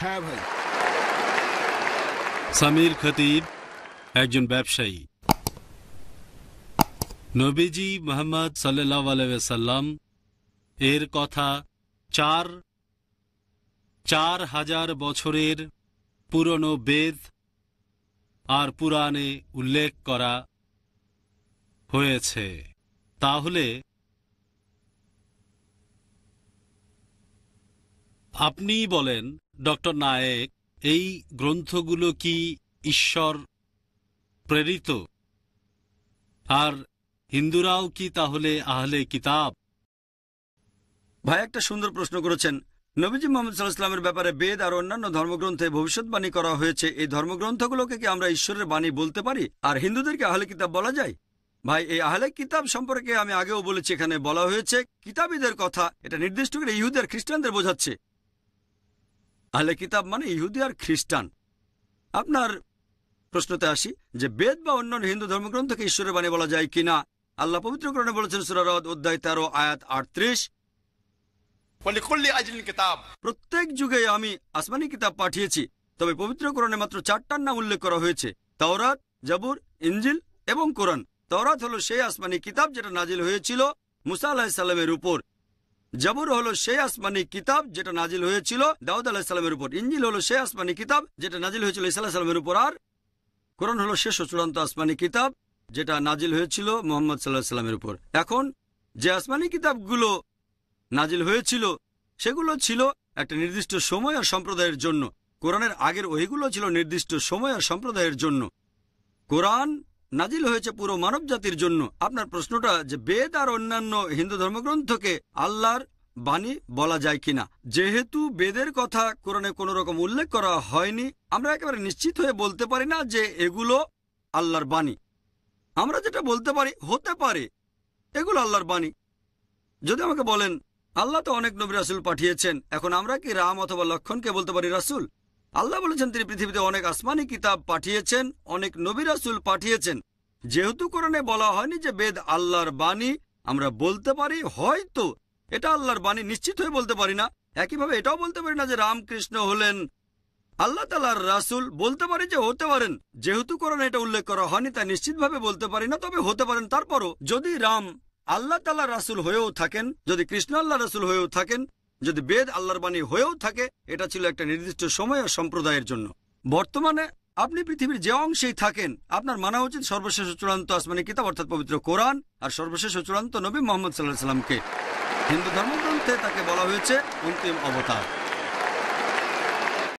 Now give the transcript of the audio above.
হ্যাঁ ভাই সামির খতিব একজন ব্যবসায়ী নবীজি মোহাম্মদ সাল্লাহ আলাইসাল্লাম এর কথা চার চার হাজার বছরের পুরনো বেদ আর পুরাণে উল্লেখ করা হয়েছে তাহলে আপনি বলেন ডক্টর নায়েক এই গ্রন্থগুলো কি ঈশ্বর প্রেরিত আর হিন্দুরাও কি তাহলে আহলে কিতাব ভাই একটা সুন্দর প্রশ্ন করেছেন নবীজি মোহাম্মদ সাল্লাহামের ব্যাপারে বেদ আর অন্যান্য ধর্মগ্রন্থে ভবিষ্যৎবাণী করা হয়েছে এই ধর্মগ্রন্থগুলোকে কি আমরা ঈশ্বরের বাণী বলতে পারি আর হিন্দুদেরকে আহলে কিতাব বলা যায় ভাই এই আহলে কিতাব সম্পর্কে আমি আগেও বলেছি এখানে বলা হয়েছে কিতাবীদের কথা এটা নির্দিষ্ট করে ইহুদের খ্রিস্টানদের বোঝাচ্ছে আহলে কিতাব মানে ইহুদি আর খ্রিস্টান আপনার প্রশ্নতে আসি যে বেদ বা অন্য হিন্দু ধর্মগ্রন্থকে ঈশ্বরের বাণী বলা যায় কিনা আল্লাহ পবিত্রকরণে বলেছেন সুরারদ অধ্যায় তেরো আয়াত আটত্রিশ প্রত্যেক যুগে আমি আসমানি কিতাব পাঠিয়েছি তবে পবিত্রকরণে মাত্র চারটার নাম উল্লেখ করা হয়েছে তাওরাত জাবুর ইঞ্জিল এবং কোরআন তাওরাত হলো সেই আসমানি কিতাব যেটা নাজিল হয়েছিল মুসা আল্লাহ উপর জবর হলো সেই আসমানি কিতাব যেটা নাজিল হয়েছিল দাউদ আলাহ ইসলামের উপর ইঞ্জিল হলো সেই আসমানি কিতাব যেটা নাজিল হয়েছিল ইসাল্লাহ সাল্লামের উপর আর কোরআন হলো শেষ চূড়ান্ত আসমানি কিতাব যেটা নাজিল হয়েছিল মোহাম্মদ সাল্লাহ সাল্লামের উপর এখন যে আসমানি কিতাবগুলো নাজিল হয়েছিল সেগুলো ছিল একটা নির্দিষ্ট সময় আর সম্প্রদায়ের জন্য কোরআনের আগের ওইগুলো ছিল নির্দিষ্ট সময় আর সম্প্রদায়ের জন্য কোরআন নাজিল হয়েছে পুরো মানব জাতির জন্য আপনার প্রশ্নটা যে বেদ আর অন্যান্য হিন্দু ধর্মগ্রন্থকে আল্লাহর বাণী বলা যায় কিনা যেহেতু বেদের কথা কোরআনে কোনো রকম উল্লেখ করা হয়নি আমরা একেবারে নিশ্চিত হয়ে বলতে পারি না যে এগুলো আল্লাহর বাণী আমরা যেটা বলতে পারি হতে পারে এগুলো আল্লাহর বাণী যদি আমাকে বলেন আল্লাহ তো অনেক নবী রাসুল পাঠিয়েছেন এখন আমরা কি রাম অথবা লক্ষণকে বলতে পারি রাসুল আল্লাহ বলেছেন তিনি পৃথিবীতে অনেক আসমানি কিতাব পাঠিয়েছেন অনেক নবিরাসুল পাঠিয়েছেন যেহেতু কোরআনে বলা হয়নি যে বেদ আল্লাহর বাণী আমরা বলতে পারি হয়তো এটা আল্লাহর বাণী নিশ্চিত হয়ে বলতে পারি না একইভাবে এটাও বলতে পারি না যে রামকৃষ্ণ হলেন আল্লাহ তালার রাসুল বলতে পারি যে হতে পারেন যেহেতু কোরআন এটা উল্লেখ করা হয়নি তা নিশ্চিতভাবে বলতে পারি না তবে হতে পারেন তারপরও যদি রাম আল্লাহ তালা রাসুল হয়েও থাকেন যদি কৃষ্ণ আল্লাহ রাসুল হয়েও থাকেন যদি বেদ আল্লাহর বাণী হয়েও থাকে এটা ছিল একটা নির্দিষ্ট সময় আর সম্প্রদায়ের জন্য বর্তমানে আপনি পৃথিবীর যে অংশেই থাকেন আপনার মানা উচিত সর্বশেষ চূড়ান্ত আসমানি কিতাব অর্থাৎ পবিত্র কোরআন আর সর্বশেষ চূড়ান্ত নবী মোহাম্মদ সাল্লাহ সাল্লামকে হিন্দু ধর্মগ্রন্থে তাকে বলা হয়েছে অন্তিম অবতার